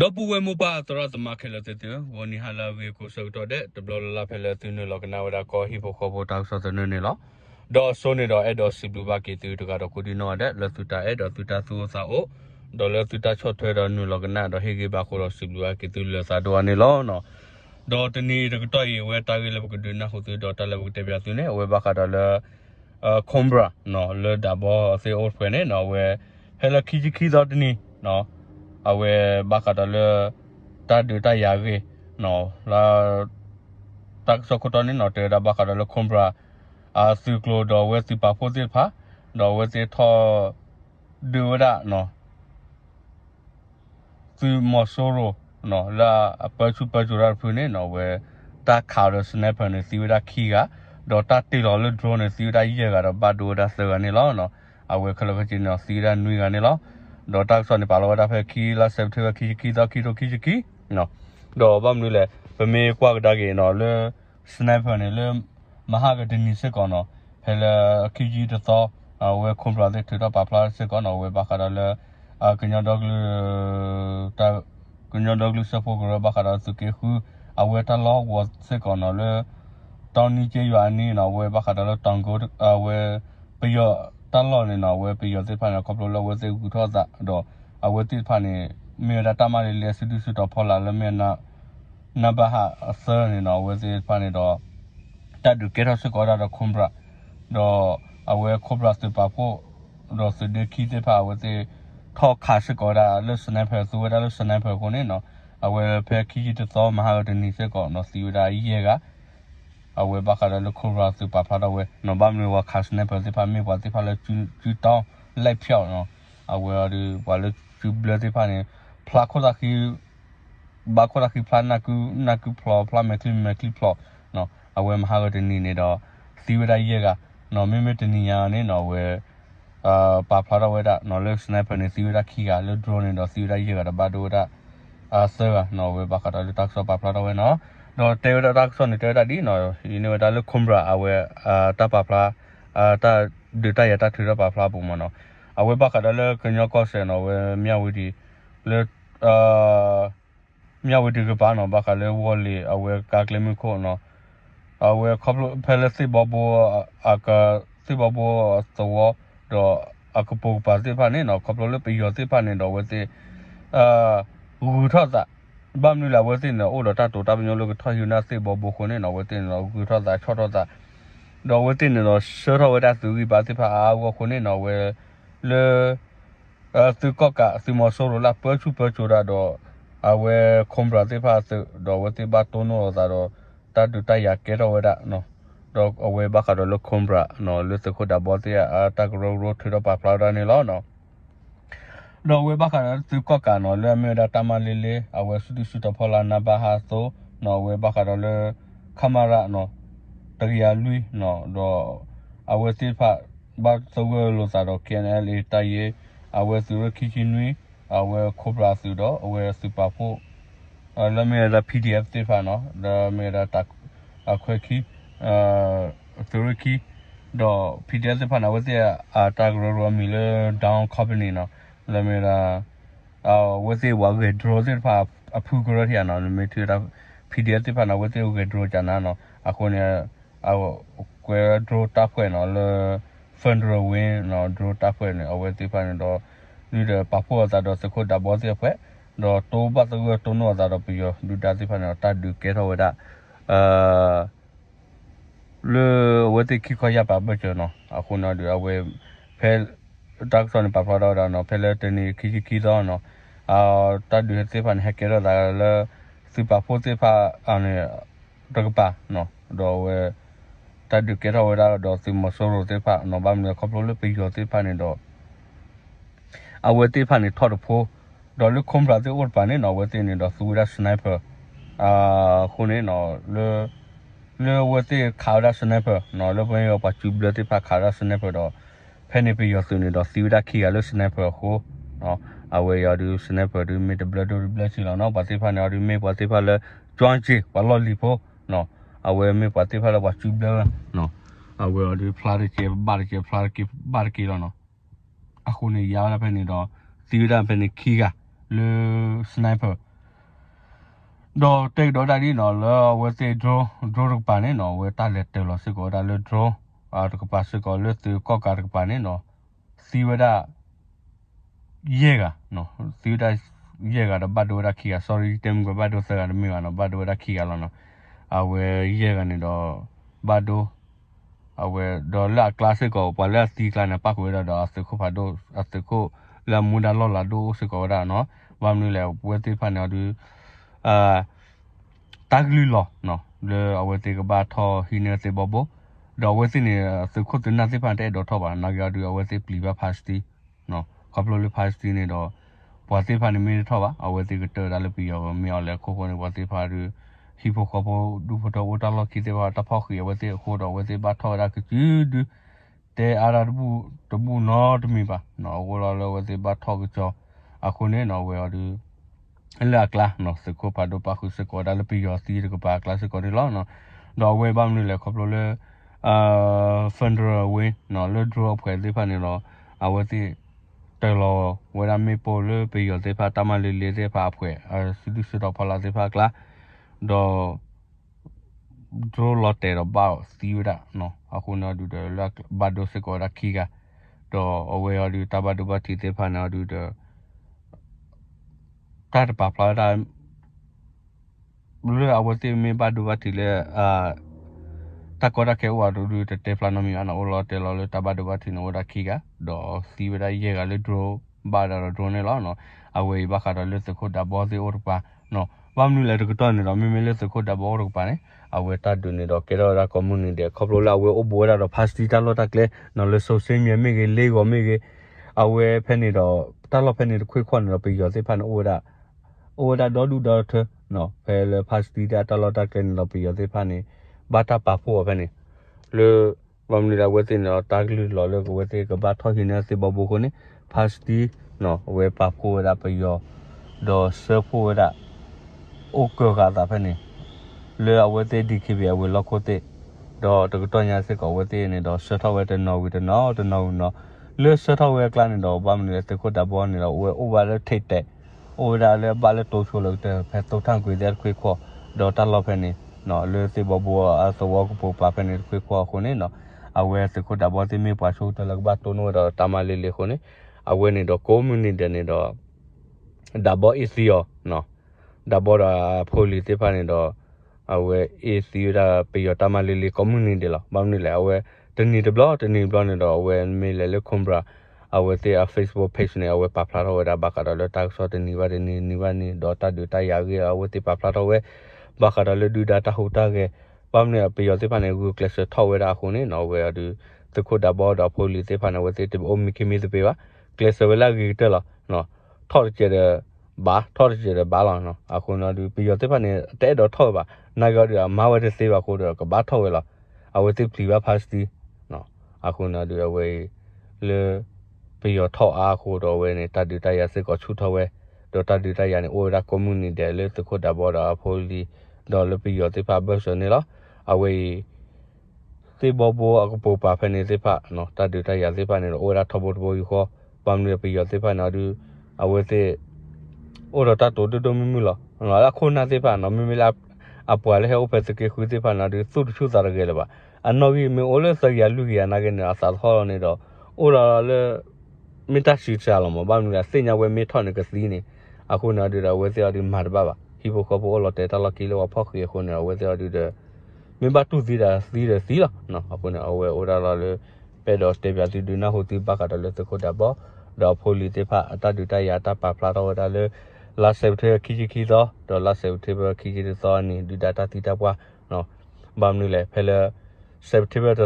တော့ပူဝဲမပါတော့တမခဲလတဲ့တဲ့ဝနီဟာလာဝေကိုစောက်တော့တဲ့ဒဘလလာဖဲလတဲ့နလကနာဝဒါကောဟီဘခဘတောက်ဆောတဲ့နေလားတော့ဆိုနေတော့အဲ့တော့စီဘလူဘကေတူတကတော့ကိုဒီနောတဲ့လသူတာအဲ့တော့သူတာသူစာအိုဒေါ်လသူတာချော့ထွဲတော့နလကနာတော့ဟေကေဘခိုတော့စီဘလူဘကေတူလစာတော့နေလားနော်တော့တနေ့တော့ရေဝဲတာကြီးလည်းကဒနာဟုတ်တော့တလည်းတဲ့ပြသူနေဝဲဘခတာလကွန်ဘရာနော်လဒဘောစေအိုဖဲနေနော်ဝဲဟဲလခီခီတော့တနေ့နော်အဝဲဘာကတလတာဒူတာယာဂေနော်လာတက်စကတနီနော်တေဒါဘာကတလခွန်ဘရာအာစုကလိုဒေါ်ဝဲစီပါဖိုစစ်ဖာဒေါ်ဝဲစီထောဒူရာနော်သူမဆိုရိုနော်လာအပချူပချူရာဖူနေနော်ဝဲတာခါရစနေဖန်နေစီဝဒါခီကဒေါ်တာတေလော်လဒရိုနေစီဝဒါကြီးရကတော့ဘတ်ဒိုဒါဆာကနေလောနော်အဝဲခလခချင်းနော်စီရာနွေကနေလောတော့တက်ဆော့နေပါလောတာဖဲခီလာဆက်ထွေခီခီတာခီတော့ခီခီနော်တော့ဘာမလို့လဲဗမေကွာကတာကေနော်လဲစနိုက်ပါနေလဲမဟာကဒနီစကောနော်ဖဲလာခီကြီးတော့ဝဲခွန်ပလာတဲ့ထတော့ပါပလာစကောနော်ဝဲဘာခါတော့လဲကညာဒေါဂလူတာကညာဒေါဂလူစဖို့ကရဘာခါတော့သူကေခုအဝဲတလောဝတ်စကောနော်လဲတောင်းနီကျေးရွာနီနော်ဝဲဘာခါတော့တောင်ကိုဝဲပြော့တန်လော်နေနော်ဝဲပြီးရစစ်ဖာနေကော်ပလိုလောဝဲစေကူထောသာတော့အဝဲတိဖာနေမေရတမလေးလေစတူစတော့ဖော်လာလမေနာနဘဟာအစရနေနော်ဝဲစေဖာနေတော့တတ်ဒုကေရစကောရာတော့ခုံဘရာတော့အဝဲခုံဘရာစပါဖို့တော့စဒခီတဖာဝဲစေထောခါစကောရာလစနေဖဲဆိုဝဲလစနေဖဲကိုနေနော်အဝဲဖဲခီတသောမဟာတနီစကောနော်စီဝဒာကြီးရဲ့ကအဝေဘခရလခုရာစပါဖလာဝေနဘမီဝခါစနေပတိဖာမီပတိဖာလကျူတောင်းလိုက်ဖြောင်းနော်အဝေရီဘာလကျူဘလတိဖာနေဖလာခိုလာခီဘာခိုလာခီဖလာနာကူနာကူဖလောဖလာမက်ကလီမက်ကလီဖလောနော်အဝေမဟာရတနီနေတော့စီဝဒရကနော်မေမေတနီယာနေနော်ဝေအာပါဖလာတော့ဝေတာနော်လက်စနေပနေစီဝဒခီကလဒရိုနေတော့စီဝဒရကတော့ဘာဒိုတာအာဆာနော်ဝေဘခရလတက်ဆောပါဖလာတော့ဝေနော်နော် Toyota Tucson Toyota ဒီနော် Universal Cumbra အဝဲအာတပါဖလားအာတဒေတာရတာထူရပါဖလားပုံမနော်အဝဲပါကတလည်းကညောကောဆယ်နော်ဝဲမြဝတီလေအာမြဝတီကပါနော်ဘာကလည်းဝော်လီအဝဲကကလမခိုနော်အဝဲခေါပလဖဲလစီဘဘောအကစီဘဘောသောတော့အကပူပါစီဖာနေနော်ခေါပလလည်းပြရစီဖာနေတော့ဝဲစီအာဟူထော့တာဘမ်နူလာဝဲတင်နော်အိုတော့တတူတပညောလောကထွာယူနာစေဘောဘခုန်နေနော်ဝဲတင်နော်ဂူထောတာချောထောတာတော့ဝဲတင်နော်ရှောထောဝဲတာသူကြီးပါတိဖာအာဝခုန်နေနော်ဝဲလေအသူကောက်ကသူမဆိုလိုလာပွဲချူပွဲချူတာတော့အဝဲခွန်ဘရာတိဖာသူတော့ဝဲတိဘတ်တုံးနော်သာတော့တတူတရကဲတော့ဝဲတာနော်တော့အဝဲဘခါတော့လခွန်ဘရာနော်လွတ်စခုတာဘောတိအတာကရောရောထွေတော့ပါဖလာတာနေလောနော်လောဝဲဘခါရသူကကနော်လဲမေဒါတမလေးလေးအဝဲစုစုတဖော်လာနဘဟာဆိုနော်ဝဲဘခါရလဲခမရနော်တရီယာလူနော်တော့အဝဲစစ်ဖဘတ်ဆိုဝဲလို့စားတော့ KNL လေးတိုက်ရဲအဝဲစုရခိချင်းနွေအဝဲကိုပရာစုတော့အဝဲစူပါဖို့လဲမေဒါ PDF တိဖာနော်လဲမေဒါတအခွဲခိအာသူရခိတော့ PDF တိဖာနော်ဝဲစရာအာတာဂရရမီလဲ down company နော်လမေလာအော်ဝစေဝါကေဒရိုစင်ဖာအဖူကရထရနော်မေထရ PDF တဖာနော်ဝစေဝကေဒရိုချာနာနော်အခုနေအော်ကွဲဒရိုတပ်ဖွဲ့နော်လဖန်ဒရိုဝင်းနော်ဒရိုတပ်ဖွဲ့နော်အဝစေဖာနော်တော့ဒီပပူအသာတော့စခုတ်တဘောစီဖွဲ့တော့တိုးပတ်သူတုံးတော့သာတော့ပြီးတော့ဒူတာစီဖာနော်တတ်ဒူကဲထောဝဒအာလေဝတ်တိခိခရပါဘကျနော်အခုနော်ဒီအဝဲဖဲตักสอนปาปาดอเนาะเพลเตนี่คิคิดอเนาะอ่าตัดดูเซฟันแฮกเกอร์ดาละสิปาโพเซฟาอันเนี่ยตกปาเนาะดอเวตัดดูเกราวดาดอสิมอโซโรเซฟาเนาะบามเนี่ยคอปโลเลปิโยเซฟาเนี่ยดอအဝတိဖာနေထော်တဖိုးဒေါ်လုခုံရာတဲ့ဝတ်ပါနေနော်ဝတိနေတော့သူရစနိုက်ပါအာခုနေနော်လေလေဝတိခါရစနိုက်ပါနော်လေဘယ်ရပါချူဘလတိဖာခါရစနိုက်ပါတော့ဖဲနေပီယောဆူနေတော့စီဝဒခီရလို့စနေပဟိုနော်အဝေရဒူစနေပဒူမီတဘလဒူဘလစီလောနော်ပါစီဖာနော်ဒူမီပါစီဖာလကျွမ်းချီဝလော်လီဖိုနော်အဝေမီပါစီဖာလဝချူဘလနော်အဝေရဒူဖလာရီချေဘာရီချေဖလာရီဘာရီကီလောနော်အခုနေရလာဖဲနေတော့စီဝဒဖဲနေခီကလေစနေပတော့တိတ်တော့တာဒီနော်လောဝစီဒရိုဒရိုပါနေနော်ဝေတာလက်တယ်လို့စကောတာလေဒရိုအာတကပါစကောလွတ်သူကောကာတကပါနေနော်စီဝဒရေကနော်စီဝဒရေကတော့ဘတ်တော်ရခီက sorry တင်ကဘတ်တော်စကားမြေကနော်ဘတ်တော်ရခီကလောနော်အဝဲရေကနေတော့ဘတ်တော်အဝဲဒေါ်လာကလစစ်ကိုပါလက်စီကလနဲ့ပတ်ခွေတော့အစခုဖတ်တော့အစခုလာမူဒါလော်လာဒိုစကောဒါနော်ဘာမလို့လဲပွဲတိဖတ်နေတော့အာတက်လူလောနော်လေအဝဲတေကဘာထောဟီနေတေဘဘောดอกเวสิเนี่ยสุขุตินาสิพันแต่ดอกทบานากาดูเอาเวสิปลีบาพาสตีเนาะคัปโลลิพาสตีเนี่ยดอกบาสิพันมีทบาเอาเวสิกเตอร์ดาลปีเอาเมียแล้วโคคนบาสิพาดูฮิปโปคอปดูพอดอกวตาลอคิเตบาตะพอคือเวสิโคดอกเวสิบาทอดาคือดูแต่อาราบูตบูนอตมีปะเนาะโกลาลเวสิบาทอก็จออะคนเนี่ยเนาะเวอดูလကလာနော်စကိုပါဒိုပါခုစကိုဒါလပီယောစီရကပါကလာစကိုရလောနော်တော့ဝေဘမ်နူလေခေါပလိုလေအာဖန်ဒရဝင်းနော်လွတ်ဒရဖွဲလေးဖာနေတော့အဝတိတော်လောဝရမေပိုလပေရတဲ့ဖာတမလေးလေးတဲ့ဖာဖွဲအစဒုစတော့ဖလာတဲ့ဖာကလာတော့ draw lotte ro ba siura no aku na du de la ba do se ko ra ki ga to awe or du ta ba du ba ti te pha na du de ta ba pla da lu awe te me ba du ba ti le a takora ke wa ruru te te plano mi ana ola te lo le tabado ba tino ora kiga do si vera llega le dro ba da ro drone la no awe ba ka le se ko da bo se or pa no ba mnu le ro to ne ro mi me le se ko da bo ro pa ne awe ta du ne ro ke ro ra community de khoplo la we o bo ra ro fast ta lo ta kle no le so se mi me ge le go me ge awe phe ne ro ta lo phe ne ro khoi khon ro pe yo se phan o ra o ra do du do no phe le fast ta lo ta kle no pe yo se phan ne bata papu avene le mamni la wete na tagli lo le wete ke ba tho hina se babu ko ne phasti no we papu da pe yo do se pu da o ko ga da pe ne le wete di ki bi we lo ko te do to to nya se ko wete ne do se tho wete no wi de no de no no le se tho we kla ne do ba mni le te ko da bo ne lo we o ba le thait te o da le ba le to so lo te phe to thang kwi der kwi kho do ta lo phe ne နော်လေစေဘဘောအစဝကပပပနေခွေခွာခုန်နော်အဝဲစခုတဘတိမီပါချုတလကဘတနိုရတမလေးလေခုန်အဝဲနေတော့ကွန်မြူနတီနေတော့ဒဘောအစီယောနော်ဒဘောရာဖိုလီတေဖာနေတော့အဝဲအစီရပေရတမလေးလေကွန်မြူနတီလာဘာမနေလဲအဝဲတနေတဘလတနေဘလနေတော့အဝဲမေလေလေခွန်ဘရာအဝဲတေအ Facebook page နဲ့အဝဲပါဖလာတော့ဝဲတာဘကတော့လက်တောက်ဆော့တနေပါတနေနေပါနေတော့တတူတရရအဝဲတေပါဖလာတော့ဝဲဘာခါဒါလဒူဒါတာဟိုတာကေပမ်နေအပီယောသိဖာနေကူကလပ်စထောက်ဝဲတာခုနေနော်ဝဲဒူသခုဒါဘောဒါဖိုလီသိဖာနေဝဲသိတအိုမီကီမီသပေဝါကလပ်စဝဲလာဂီတလာနော်ထောက်ကျတဲ့ဘာထောက်ကျတဲ့ဘာလာနော်အခုနော်ဒူပီယောသိဖာနေတဲတော့ထောက်ပါနာကောဒီမာဝဲတဲ့စေးပါခိုးတော့ကဘာထောက်ဝဲလာအဝဲသိပလီဝါဖာစတီနော်အခုနော်ဒူအဝဲလေပီယောထောက်အားခိုးတော့ဝဲနေတတူတရစစ်ကိုချူထောက်ဝဲဒေါတာဒေတာယာနေအိုရာကွန်မြူနတီလေတခုတဘောရာဖိုလီဒေါ်လပီယောတိဖာဘဆနေလားအဝေးသေဘောဘောအကပိုပါဖနေသေဖာနော်တဒေတာယာသေဖာနေတော့အိုရာထဘောတဘောယူခောပမ်နေပီယောသေဖာနာဒူအဝေးသေအိုရာတတိုတိုမီမူလားနော်လာခုနာသေဖာနော်မီမီလာအပွာလေဟောဖက်စကေခူသေဖာနာဒူသုတ်ချူသာရကေလပါအနော်ကြီးမေအိုလဆရာလူကြီးယာနာကေနာသာဟောနေတော့အိုရာလေမီတာရှိချာလမဘာမူလာစေညာဝဲမေထော်နေကစီနေအခုနာဒူရာဝဲစရာဒီမာဘာဘာဟီဘိုခဘောလော်တဲတလကီလောဖောက်ခေခုနာဝဲစရာဒီတဲ့မင်းဘာတူစီတာစီးတယ်စီးလားနော်အခုနာအဝဲအိုရာလာလေပေဒေါ်စတေပြတီဒူနာဟိုတီဘာကတလေသခုတာဘောဒေါ်ဖိုလီတေဖာအတဒူတယာတပါဖလာတော်တာလေလာဆေဘထေခီခီခီသောဒေါ်လာဆေဘထေဘခီခီသောနီဒူဒတာတီတာပွားနော်ဘာမလို့လဲဖဲလာစက်တီဘာတ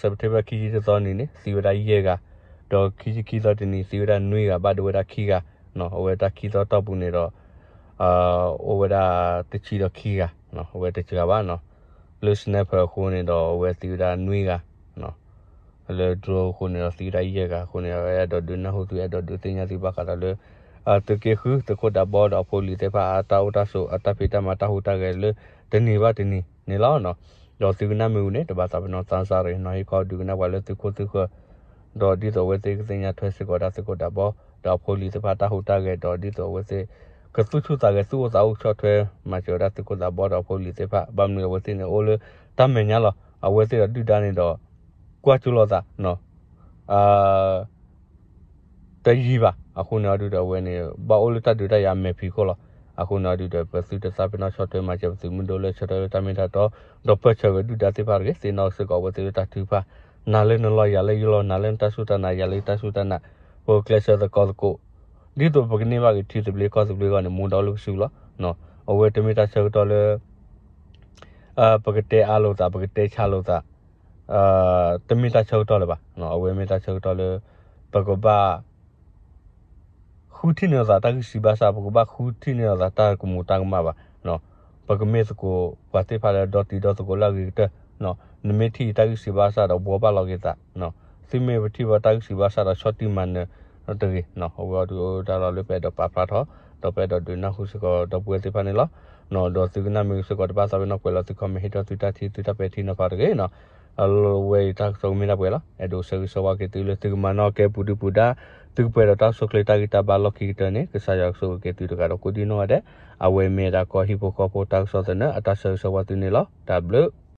ဆစက်တီဘာခီခီသောနီနီစီဝဒရေးကဒေါ်ခီခီသောတနီစီဝဒနွေကဘဒဝဒခီကနော်ဟိုဝဲတခီတော့တော့ပူနေတော့အာဟိုဝဲတာတချီတော့ခီကနော်ဟိုဝဲတချီကပါနော် blue snapper ခုနေတော့ဟိုဝဲသီတာနွေးကနော်အလဲဒရိုခုနေတော့သီတာရဲ့ကခုနေတော့အဲ့တော့ဒွန်းနဟုတ်သူအဲ့တော့ဒွတင်ညာစီပါကတော့လေအတကေခုတခုတဘောတော့ပိုလီတဲ့ပါအတာဝတာဆိုအတပိတမတာဟုတ်တယ်လေတနေပါတနေနေလားနော်တော့သူကနာမျိုးနဲ့တပါတာဘယ်တော့စမ်းစားရနေခေါ်ဒူကနာဝါလဲသူခုသူခုတော့ဒီတော်ဝဲစေကစင်ရထွဲစကောတာစကောတာဘောတော့ဖိုလီစပါတာဟူတာကေတော့ဒီတော်ဝဲစေကစုစုတာကေစုစာဥချောထွဲမချောတာစကောတာဘောတော့ဖိုလီစပါဘမ်နေဝစင်းအိုလတမညာလောအဝဲစေတော့တူတာနေတော့ကွာချူလောသာနော်အာတကြီးပါအခုနော်တူတော်ဝဲနေဘောအိုလတတူတရမယ်ဖီခောလောအခုနော်ဒီတော့ပစုတစားပနာ short term မှာချက်စုမွန်ဒိုလဲ short term တမင်တာတော့တော့ပတ်ချက်ဒူတာတိပါရဲစေနောက်စကောဝတိတာတူပါနာလဲနလရလဲယလနာလဲတဆုတနာရလဲတဆုတနာဟိုကလဆာတကောကိုဒီတော့ဘကနေပါကတီတပလေကောစပလေကနေမွန်တော်လို့ရှူလားနော်အဝဲတမီတာဆောက်တော်လဲအာပကတဲအားလို့တာပကတဲချလို့တာအာတမီတာဆောက်တော်လဲပါနော်အဝဲမီတာဆောက်တော်လဲပကဘာခူတီနေတာတကစီဘာစာပကဘာခူတီနေတာတာကမူတာကမပါနော်ပကမေစကိုဝတ်တေဖာလဲဒေါ်တီဒေါ်စကိုလာဂီတနော်နမေတီတိုက်စီဘာစာတော့ဘောပါလောက်ကြတာနော်စီမေဝတီဘတိုက်စီဘာစာတော့ short မန်နော်တကြီးနော်ဟိုတော့ဒီဒါတော့လေပဲတော့ပါပါတော့တော့ပဲတော့ဒီနောက်ခုစကတော့ပွဲစီပါနေလားနော်တော့စီကနာမျိုးစကတော့ပါစာပဲနော်ကွယ်လားဒီကမဟီတော့ Twitter တီ Twitter ပဲတီနော်ပါတယ်နော်အလိုဝေးတက်ဆုံးမင်းပွဲလားအဲ့တော့ဆေဆဝကတီလေတီမနောကေပူဒူပူဒါသူပေတော့တောက်ဆုကလေတာဂီတာဘာလော့ကီတနေကစားရောက်ဆုကေတီတကတော့ကိုဒီနိုရတဲ့အဝေးမေတာကောဟီပိုကောပိုတောက်ဆောတဲ့နအတဆဆဝတူနေလား W